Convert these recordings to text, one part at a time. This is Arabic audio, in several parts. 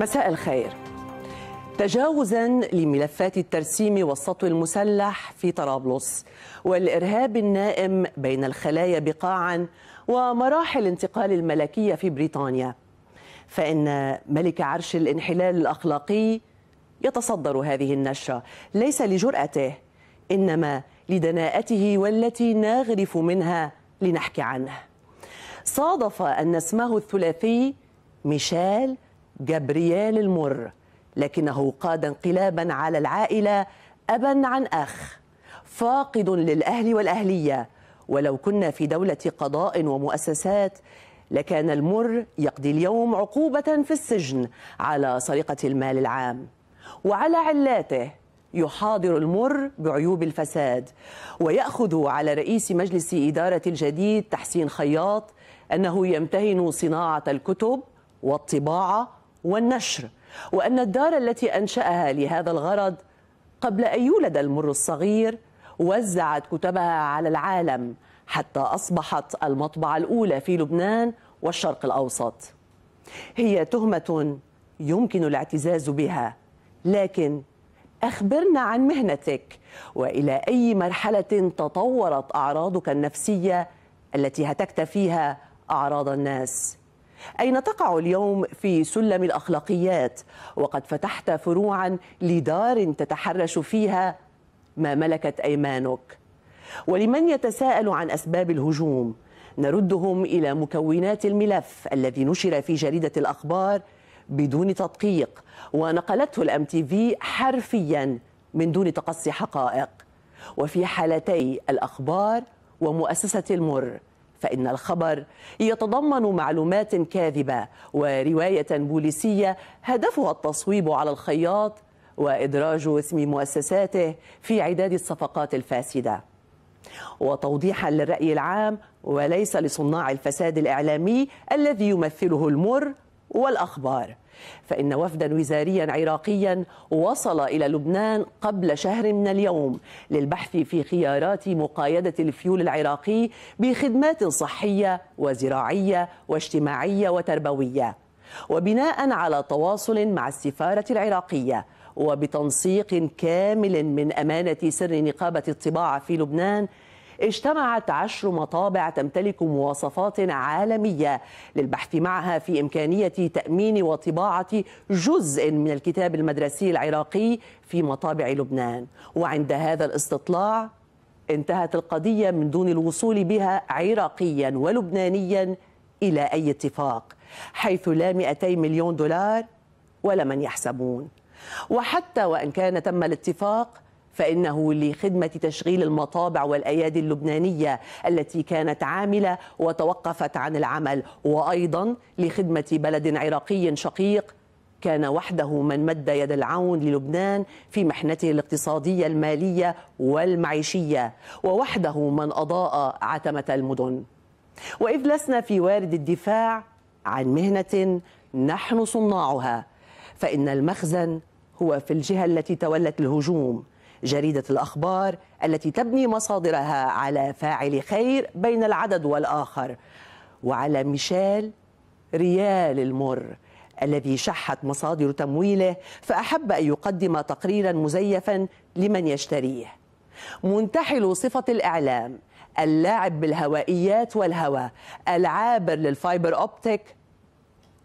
مساء الخير تجاوزا لملفات الترسيم والسطو المسلح في طرابلس والارهاب النائم بين الخلايا بقاعا ومراحل انتقال الملكيه في بريطانيا فان ملك عرش الانحلال الاخلاقي يتصدر هذه النشره ليس لجراته انما لدناءته والتي نغرف منها لنحكي عنه صادف ان اسمه الثلاثي ميشيل جبريال المر لكنه قاد انقلابا على العائلة أبا عن أخ فاقد للأهل والأهلية ولو كنا في دولة قضاء ومؤسسات لكان المر يقضي اليوم عقوبة في السجن على سرقة المال العام وعلى علاته يحاضر المر بعيوب الفساد ويأخذ على رئيس مجلس إدارة الجديد تحسين خياط أنه يمتهن صناعة الكتب والطباعة والنشر وأن الدار التي أنشأها لهذا الغرض قبل أن يولد المر الصغير وزعت كتبها على العالم حتى أصبحت المطبعة الأولى في لبنان والشرق الأوسط هي تهمة يمكن الاعتزاز بها لكن أخبرنا عن مهنتك وإلى أي مرحلة تطورت أعراضك النفسية التي هتكت فيها أعراض الناس أين تقع اليوم في سلم الأخلاقيات وقد فتحت فروعا لدار تتحرش فيها ما ملكت أيمانك ولمن يتساءل عن أسباب الهجوم نردهم إلى مكونات الملف الذي نشر في جريدة الأخبار بدون تدقيق ونقلته الام تي في حرفيا من دون تقصي حقائق وفي حالتي الاخبار ومؤسسه المر فإن الخبر يتضمن معلومات كاذبة ورواية بوليسية هدفها التصويب على الخياط وإدراج اسم مؤسساته في عداد الصفقات الفاسدة وتوضيحا للرأي العام وليس لصناع الفساد الإعلامي الذي يمثله المر والأخبار فإن وفدا وزاريا عراقيا وصل إلى لبنان قبل شهر من اليوم للبحث في خيارات مقايدة الفيول العراقي بخدمات صحية وزراعية واجتماعية وتربوية وبناء على تواصل مع السفارة العراقية وبتنسيق كامل من أمانة سر نقابة الطباعة في لبنان اجتمعت عشر مطابع تمتلك مواصفات عالمية للبحث معها في إمكانية تأمين وطباعة جزء من الكتاب المدرسي العراقي في مطابع لبنان وعند هذا الاستطلاع انتهت القضية من دون الوصول بها عراقيا ولبنانيا إلى أي اتفاق حيث لا 200 مليون دولار ولا من يحسبون وحتى وان كان تم الاتفاق فإنه لخدمة تشغيل المطابع والأيادي اللبنانية التي كانت عاملة وتوقفت عن العمل وأيضا لخدمة بلد عراقي شقيق كان وحده من مد يد العون للبنان في محنته الاقتصادية المالية والمعيشية ووحده من أضاء عتمة المدن وإذ لسنا في وارد الدفاع عن مهنة نحن صناعها فإن المخزن هو في الجهة التي تولت الهجوم جريدة الأخبار التي تبني مصادرها على فاعل خير بين العدد والآخر وعلى ميشيل ريال المر الذي شحت مصادر تمويله فأحب أن يقدم تقريرا مزيفا لمن يشتريه منتحل صفة الإعلام اللاعب بالهوائيات والهواء العابر للفايبر أوبتيك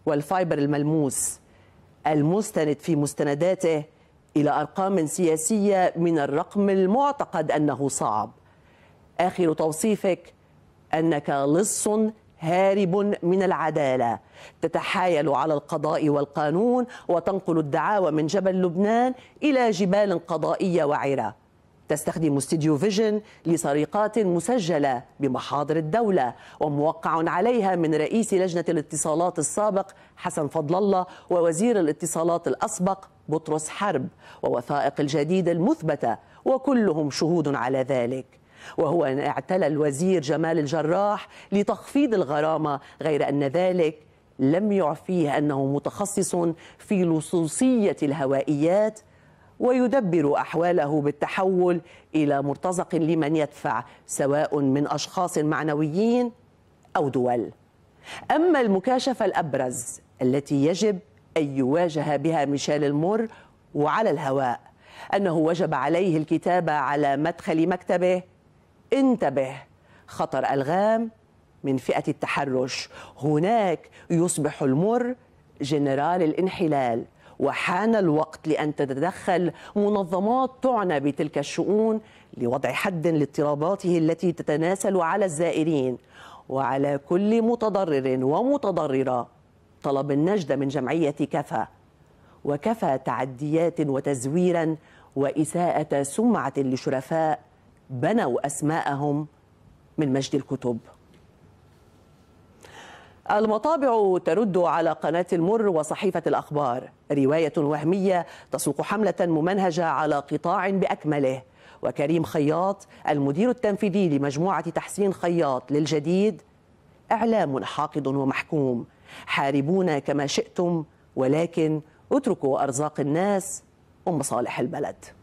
والفايبر الملموس المستند في مستنداته إلى أرقام سياسية من الرقم المعتقد أنه صعب آخر توصيفك أنك لص هارب من العدالة تتحايل على القضاء والقانون وتنقل الدعاوى من جبل لبنان إلى جبال قضائية وعرة تستخدم استديو فيجن لسرقات مسجلة بمحاضر الدولة وموقع عليها من رئيس لجنة الاتصالات السابق حسن فضل الله ووزير الاتصالات الأسبق بطرس حرب ووثائق الجديدة المثبتة وكلهم شهود على ذلك وهو أن اعتلى الوزير جمال الجراح لتخفيض الغرامة غير أن ذلك لم يعفيه أنه متخصص في لصوصية الهوائيات ويدبر احواله بالتحول الى مرتزق لمن يدفع سواء من اشخاص معنويين او دول اما المكاشفه الابرز التي يجب أن يواجه بها ميشيل المور وعلى الهواء أنه وجب عليه الكتابة على مدخل مكتبه انتبه خطر ألغام من فئة التحرش هناك يصبح المر جنرال الانحلال وحان الوقت لأن تتدخل منظمات تعنى بتلك الشؤون لوضع حد لاضطراباته التي تتناسل على الزائرين وعلى كل متضرر ومتضرره طلب النجدة من جمعية كفى وكفى تعديات وتزويرا وإساءة سمعة لشرفاء بنوا أسماءهم من مجد الكتب المطابع ترد على قناة المر وصحيفة الأخبار رواية وهمية تسوق حملة ممنهجة على قطاع بأكمله وكريم خياط المدير التنفيذي لمجموعة تحسين خياط للجديد إعلام حاقد ومحكوم حاربونا كما شئتم ولكن اتركوا أرزاق الناس ومصالح البلد